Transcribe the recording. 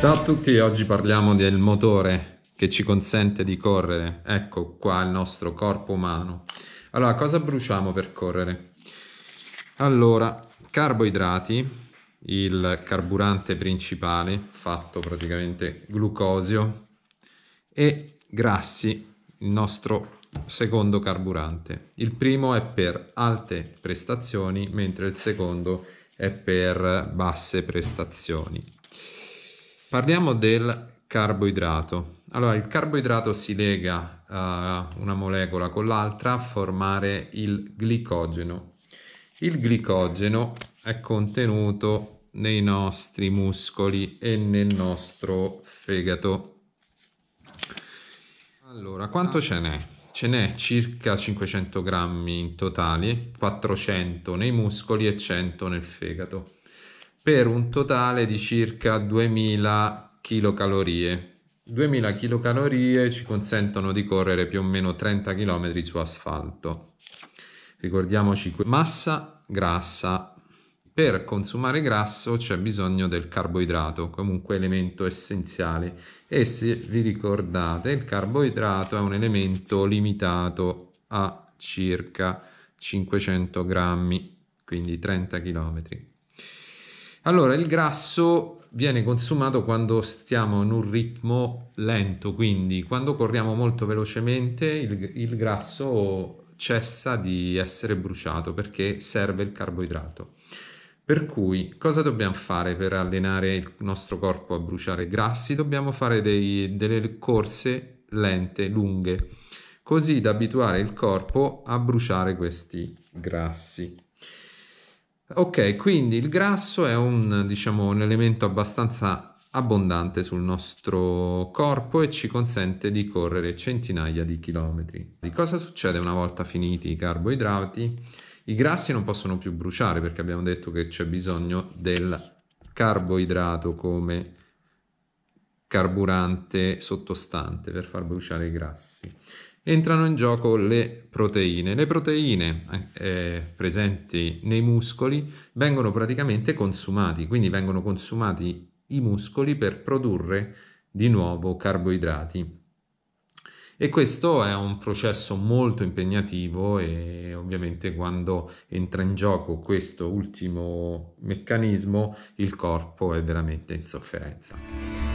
Ciao a tutti, oggi parliamo del motore che ci consente di correre. Ecco qua il nostro corpo umano. Allora, cosa bruciamo per correre? Allora, carboidrati, il carburante principale, fatto praticamente glucosio, e grassi, il nostro secondo carburante. Il primo è per alte prestazioni, mentre il secondo è per basse prestazioni. Parliamo del carboidrato. Allora, il carboidrato si lega uh, una molecola con l'altra a formare il glicogeno. Il glicogeno è contenuto nei nostri muscoli e nel nostro fegato. Allora, quanto ce n'è? Ce n'è circa 500 grammi in totale, 400 nei muscoli e 100 nel fegato, per un totale di circa 2000 kcal. 2000 kcal ci consentono di correre più o meno 30 km su asfalto. Ricordiamoci massa grassa per consumare grasso c'è bisogno del carboidrato, comunque elemento essenziale. E se vi ricordate, il carboidrato è un elemento limitato a circa 500 grammi, quindi 30 km. Allora, il grasso viene consumato quando stiamo in un ritmo lento, quindi quando corriamo molto velocemente il, il grasso cessa di essere bruciato perché serve il carboidrato. Per cui cosa dobbiamo fare per allenare il nostro corpo a bruciare grassi? Dobbiamo fare dei, delle corse lente, lunghe, così da abituare il corpo a bruciare questi grassi. Ok, quindi il grasso è un, diciamo, un elemento abbastanza abbondante sul nostro corpo e ci consente di correre centinaia di chilometri. cosa succede una volta finiti i carboidrati? I grassi non possono più bruciare perché abbiamo detto che c'è bisogno del carboidrato come carburante sottostante per far bruciare i grassi. Entrano in gioco le proteine. Le proteine eh, presenti nei muscoli vengono praticamente consumati, quindi vengono consumati i muscoli per produrre di nuovo carboidrati. E questo è un processo molto impegnativo e ovviamente quando entra in gioco questo ultimo meccanismo il corpo è veramente in sofferenza.